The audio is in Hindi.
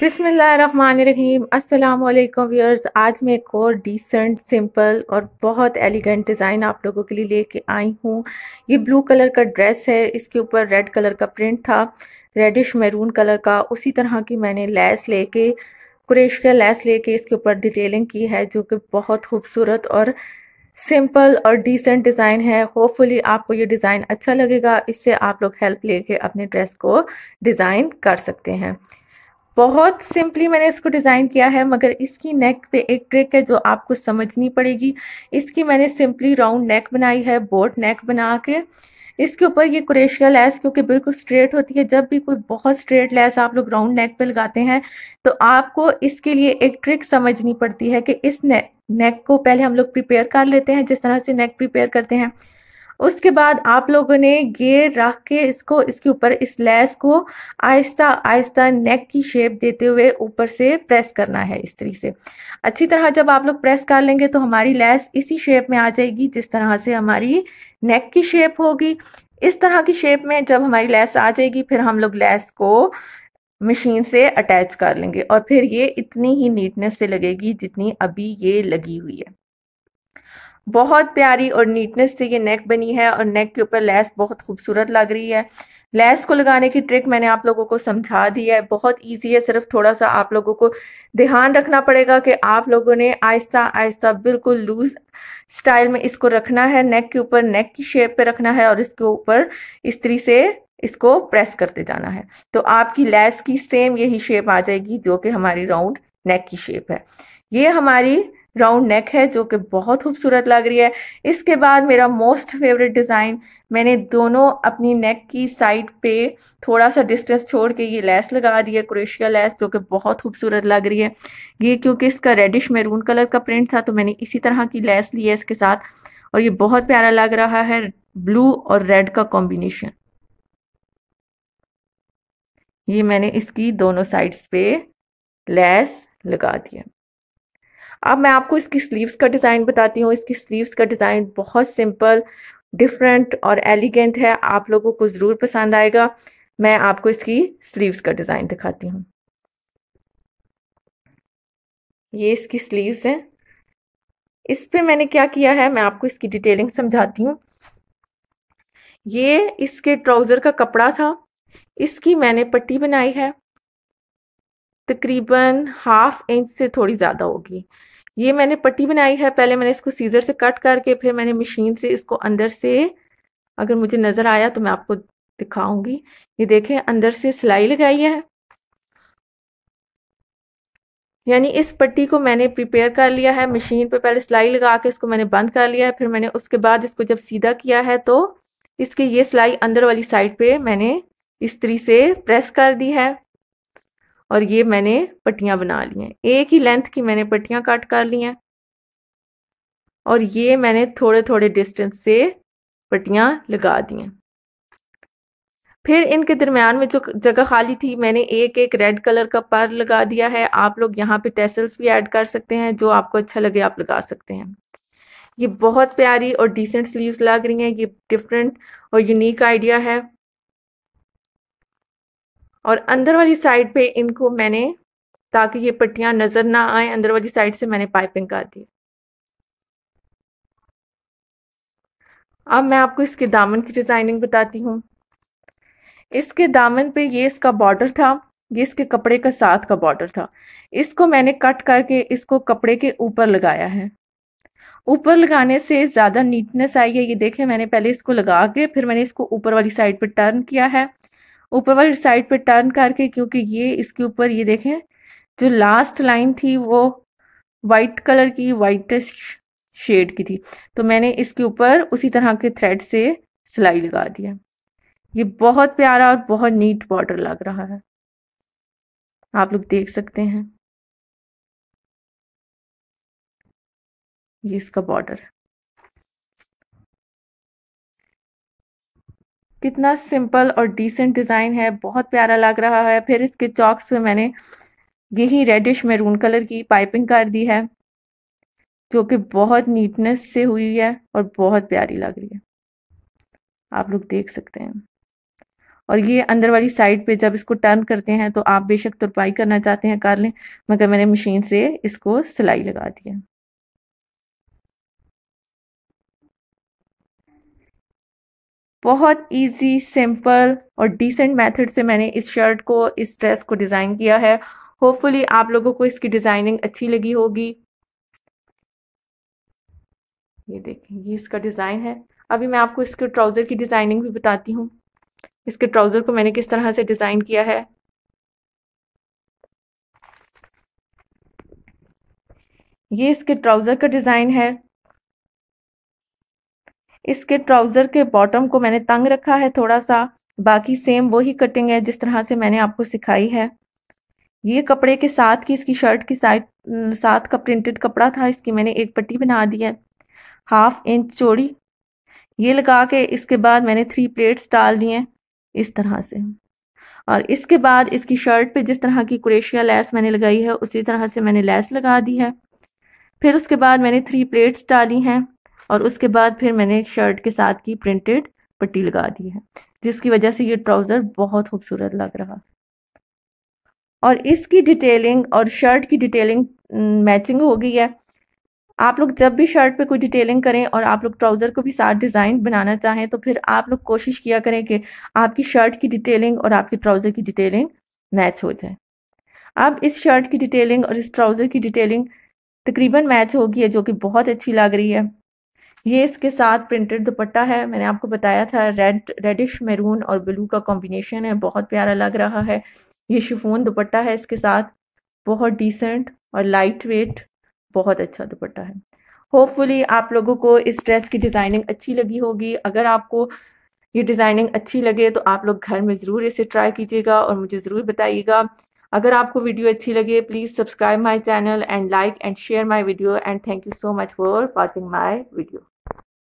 बिसमीम अल्लाम व्यूअर्स आज मैं एक और डिसेंट सिंपल और बहुत एलिगेंट डिज़ाइन आप लोगों के लिए लेके आई हूँ ये ब्लू कलर का ड्रेस है इसके ऊपर रेड कलर का प्रिंट था रेडिश मैरून कलर का उसी तरह की मैंने लैस लेके का लेस लेके इसके ऊपर डिटेलिंग की है जो कि बहुत खूबसूरत और सिंपल और डिसेंट डिज़ाइन है होपफुली आपको ये डिज़ाइन अच्छा लगेगा इससे आप लोग हेल्प लेके अपने ड्रेस को डिज़ाइन कर सकते हैं बहुत सिंपली मैंने इसको डिज़ाइन किया है मगर इसकी नेक पे एक ट्रिक है जो आपको समझनी पड़ेगी इसकी मैंने सिंपली राउंड नेक बनाई है बोट नेक बना के इसके ऊपर ये कुरेशिया लैस क्योंकि बिल्कुल स्ट्रेट होती है जब भी कोई बहुत स्ट्रेट लैस आप लोग राउंड नेक पे लगाते हैं तो आपको इसके लिए एक ट्रिक समझनी पड़ती है कि इस ने, नेक को पहले हम लोग प्रिपेयर कर लेते हैं जिस तरह से नेक प्रिपेयर करते हैं उसके बाद आप लोगों ने गेर रख के इसको इसके ऊपर इस लेस को आहिस्ता आहिस्ता नेक की शेप देते हुए ऊपर से प्रेस करना है इस तरीके से अच्छी तरह जब आप लोग प्रेस कर लेंगे तो हमारी लेस इसी शेप में आ जाएगी जिस तरह से हमारी नेक की शेप होगी इस तरह की शेप में जब हमारी लेस आ जाएगी फिर हम लोग लेस को मशीन से अटैच कर लेंगे और फिर ये इतनी ही नीटनेस से लगेगी जितनी अभी ये लगी हुई है बहुत प्यारी और नीटनेस से ये नेक बनी है और नेक के ऊपर लेस बहुत खूबसूरत लग रही है लेस को लगाने की ट्रिक मैंने आप लोगों को समझा दी है बहुत इजी है सिर्फ थोड़ा सा आप लोगों को ध्यान रखना पड़ेगा कि आप लोगों ने आहिस्ता आहिस्ता बिल्कुल लूज स्टाइल में इसको रखना है नेक के ऊपर नेक की शेप पे रखना है और इसके ऊपर स्त्री से इसको प्रेस करते जाना है तो आपकी लेस की सेम यही शेप आ जाएगी जो कि हमारी राउंड नेक की शेप है ये हमारी राउंड नेक है जो कि बहुत खूबसूरत लग रही है इसके बाद मेरा मोस्ट फेवरेट डिज़ाइन मैंने दोनों अपनी नेक की साइड पे थोड़ा सा डिस्टेंस छोड़ के ये लेस लगा दी है क्रोशिया लेस जो कि बहुत खूबसूरत लग रही है ये क्योंकि इसका रेडिश मेरून कलर का प्रिंट था तो मैंने इसी तरह की लेस ली है इसके साथ और ये बहुत प्यारा लग रहा है ब्लू और रेड का कॉम्बिनेशन ये मैंने इसकी दोनों साइड्स पे लेस लगा दिया अब मैं आपको इसकी स्लीव्स का डिज़ाइन बताती हूँ इसकी स्लीव्स का डिज़ाइन बहुत सिंपल डिफरेंट और एलिगेंट है आप लोगों को ज़रूर पसंद आएगा मैं आपको इसकी स्लीव्स का डिज़ाइन दिखाती हूँ ये इसकी स्लीव्स हैं इस पे मैंने क्या किया है मैं आपको इसकी डिटेलिंग समझाती हूँ ये इसके ट्राउज़र का कपड़ा था इसकी मैंने पट्टी बनाई है तकरीबन हाफ इंच से थोड़ी ज़्यादा होगी ये मैंने पट्टी बनाई है पहले मैंने इसको सीज़र से कट करके फिर मैंने मशीन से इसको अंदर से अगर मुझे नज़र आया तो मैं आपको दिखाऊंगी ये देखें अंदर से सिलाई लगाई है यानी इस पट्टी को मैंने प्रिपेयर कर लिया है मशीन पे पहले सिलाई लगा के इसको मैंने बंद कर लिया है फिर मैंने उसके बाद इसको जब सीधा किया है तो इसके ये सिलाई अंदर वाली साइड पे मैंने इस तरी से प्रेस कर दी है और ये मैंने पट्टियां बना ली हैं एक ही लेंथ की मैंने पट्टियां काट कर ली हैं और ये मैंने थोड़े थोड़े डिस्टेंस से पट्टियां लगा दी हैं फिर इनके दरम्यान में जो जगह खाली थी मैंने एक एक रेड कलर का पर लगा दिया है आप लोग यहाँ पे टेसल्स भी ऐड कर सकते हैं जो आपको अच्छा लगे आप लगा सकते हैं ये बहुत प्यारी और डिसेंट स्लीव्स लग रही हैं ये डिफरेंट और यूनिक आइडिया है और अंदर वाली साइड पे इनको मैंने ताकि ये पट्टियां नज़र ना आए अंदर वाली साइड से मैंने पाइपिंग कर दी अब मैं आपको इसके दामन की डिज़ाइनिंग बताती हूँ इसके दामन पे ये इसका बॉर्डर था ये इसके कपड़े का साथ का बॉर्डर था इसको मैंने कट करके इसको कपड़े के ऊपर लगाया है ऊपर लगाने से ज़्यादा नीटनेस आई है ये देखें मैंने पहले इसको लगा के फिर मैंने इसको ऊपर वाली साइड पर टर्न किया है ऊपर वाली साइड पे टर्न करके क्योंकि ये इसके ऊपर ये देखें जो लास्ट लाइन थी वो वाइट कलर की वाइटेस्ट शेड की थी तो मैंने इसके ऊपर उसी तरह के थ्रेड से सिलाई लगा दिया ये बहुत प्यारा और बहुत नीट बॉर्डर लग रहा है आप लोग देख सकते हैं ये इसका बॉर्डर है कितना सिंपल और डिसेंट डिज़ाइन है बहुत प्यारा लग रहा है फिर इसके चॉक्स पे मैंने यही रेडिश मेरून कलर की पाइपिंग कर दी है जो कि बहुत नीटनेस से हुई है और बहुत प्यारी लग रही है आप लोग देख सकते हैं और ये अंदर वाली साइड पे जब इसको टर्न करते हैं तो आप बेशक तुरपाई करना चाहते हैं कर लें मगर मैंने मशीन से इसको सिलाई लगा दी है बहुत इजी सिंपल और डिसेंट मेथड से मैंने इस शर्ट को इस ड्रेस को डिज़ाइन किया है होपफुली आप लोगों को इसकी डिज़ाइनिंग अच्छी लगी होगी ये देखें ये इसका डिज़ाइन है अभी मैं आपको इसके ट्राउज़र की डिज़ाइनिंग भी बताती हूँ इसके ट्राउज़र को मैंने किस तरह से डिज़ाइन किया है ये इसके ट्राउज़र का डिज़ाइन है इसके ट्राउज़र के बॉटम को मैंने तंग रखा है थोड़ा सा बाकी सेम वही कटिंग है जिस तरह से मैंने आपको सिखाई है ये कपड़े के साथ की इसकी शर्ट की साइड साथ का प्रिंटेड कपड़ा था इसकी मैंने एक पट्टी बना दी है हाफ इंच चौड़ी ये लगा के इसके बाद मैंने थ्री प्लेट्स डाल दिए इस तरह से और इसके बाद इसकी शर्ट पे जिस तरह की कुरेशिया लैस मैंने लगाई है उसी तरह से मैंने लैस लगा दी है फिर उसके बाद मैंने थ्री प्लेट्स डाली हैं और उसके बाद फिर मैंने शर्ट के साथ की प्रिंटेड पट्टी लगा दी है जिसकी वजह से ये ट्राउज़र बहुत खूबसूरत लग रहा और इसकी डिटेलिंग और शर्ट की डिटेलिंग मैचिंग हो गई है आप लोग जब भी शर्ट पे कोई डिटेलिंग करें और आप लोग ट्राउज़र को भी साथ डिज़ाइन बनाना चाहें तो फिर आप लोग कोशिश किया करें कि आपकी शर्ट की डिटेलिंग और आपके ट्राउज़र की डिटेलिंग मैच हो जाए अब इस शर्ट की डिटेलिंग और इस ट्राउज़र की डिटेलिंग तकरीबन मैच होगी है जो कि बहुत अच्छी लग रही है ये इसके साथ प्रिंटेड दुपट्टा है मैंने आपको बताया था रेड रेडिश मैरून और ब्लू का कॉम्बिनेशन है बहुत प्यारा लग रहा है ये शिफोन दुपट्टा है इसके साथ बहुत डिसेंट और लाइट वेट बहुत अच्छा दुपट्टा है होपफुली आप लोगों को इस ड्रेस की डिज़ाइनिंग अच्छी लगी होगी अगर आपको ये डिज़ाइनिंग अच्छी लगे तो आप लोग घर में ज़रूर इसे ट्राई कीजिएगा और मुझे ज़रूर बताइएगा अगर आपको वीडियो अच्छी लगे please subscribe my channel and like and share my video and thank you so much for watching my video